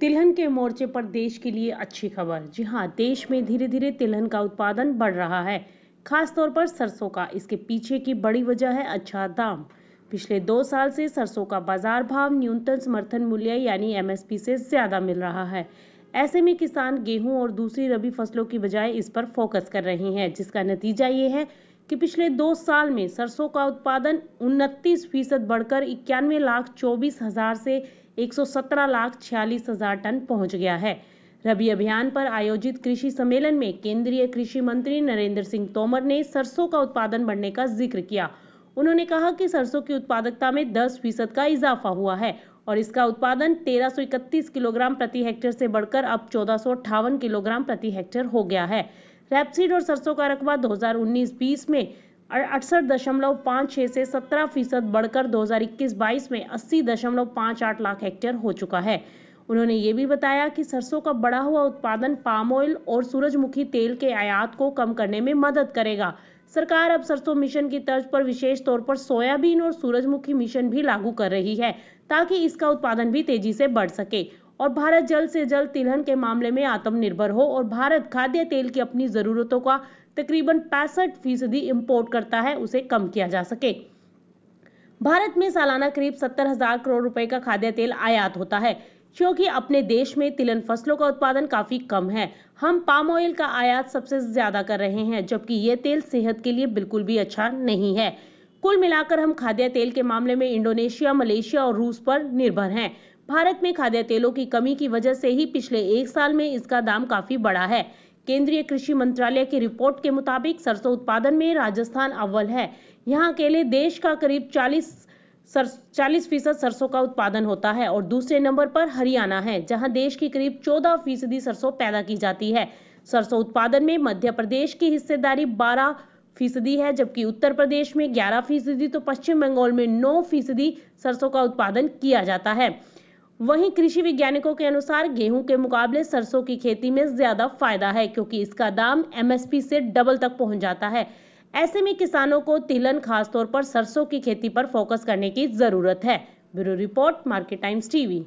तिलहन के मोर्चे पर देश के लिए अच्छी खबर जी हाँ देश में धीरे धीरे तिलहन का उत्पादन बढ़ रहा है खासतौर पर सरसों का इसके पीछे की बड़ी वजह है अच्छा दाम पिछले दो साल से सरसों का बाजार भाव न्यूनतम समर्थन मूल्य यानी एमएसपी से ज़्यादा मिल रहा है ऐसे में किसान गेहूं और दूसरी रबी फसलों की बजाय इस पर फोकस कर रहे हैं जिसका नतीजा ये है कि पिछले दो साल में सरसों का उत्पादन उनतीस फीसद बढ़कर इक्यानवे लाख चौबीस हजार से 117 लाख छियालीस हजार टन पहुंच गया है रबी अभियान पर आयोजित कृषि सम्मेलन में केंद्रीय कृषि मंत्री नरेंद्र सिंह तोमर ने सरसों का उत्पादन बढ़ने का जिक्र किया उन्होंने कहा कि सरसों की उत्पादकता में 10 फीसद का इजाफा हुआ है और इसका उत्पादन 1331 किलोग्राम प्रति हेक्टेयर से बढ़कर अब चौदह किलोग्राम प्रति हेक्टेयर हो गया है रैपसीड और सरसों का रकबा 2019-20 में अड़सठ दशमलव पाँच छः से सत्रह फीसद बढ़कर 2021-22 में अस्सी दशमलव पाँच आठ लाख हेक्टेयर हो चुका है उन्होंने ये भी बताया कि सरसों का बढ़ा हुआ उत्पादन पाम ऑयल और सूरजमुखी तेल के आयात को कम करने में मदद करेगा सरकार अब सरसों मिशन की तर्ज पर विशेष तौर पर सोयाबीन और सूरजमुखी मिशन भी लागू कर रही है ताकि इसका उत्पादन भी तेजी से बढ़ सके और भारत जल्द से जल्द तिलहन के मामले में आत्मनिर्भर हो और भारत खाद्य तेल की अपनी ज़रूरतों का तकरीबन पैंसठ फीसदी इम्पोर्ट करता है उसे कम किया जा सके भारत में सालाना करीब सत्तर हजार करोड़ रुपए का खाद्य तेल आयात होता है क्योंकि अपने देश में तिलहन फसलों का उत्पादन काफी कम है हम पाम ऑयल का आयात सबसे ज्यादा कर रहे हैं जबकि ये तेल सेहत के लिए बिल्कुल भी अच्छा नहीं है कुल मिलाकर हम खाद्य तेल के मामले में इंडोनेशिया मलेशिया और रूस पर निर्भर हैं भारत में खाद्य तेलों की कमी की वजह से ही पिछले एक साल में इसका दाम काफी बढ़ा है केंद्रीय कृषि मंत्रालय की रिपोर्ट के मुताबिक सरसों उत्पादन में राजस्थान अव्वल है यहाँ अकेले देश का करीब 40 सर चालीस फीसद सरसों का उत्पादन होता है और दूसरे नंबर पर हरियाणा है जहां देश की करीब 14 फीसदी सरसों पैदा की जाती है सरसों उत्पादन में मध्य प्रदेश की हिस्सेदारी 12 फीसदी है जबकि उत्तर प्रदेश में 11 फीसदी तो पश्चिम बंगाल में 9 फीसदी सरसों का उत्पादन किया जाता है वहीं कृषि वैज्ञानिकों के अनुसार गेहूं के मुकाबले सरसों की खेती में ज्यादा फायदा है क्योंकि इसका दाम एमएसपी से डबल तक पहुंच जाता है ऐसे में किसानों को तिलन खासतौर पर सरसों की खेती पर फोकस करने की जरूरत है bureau report market times TV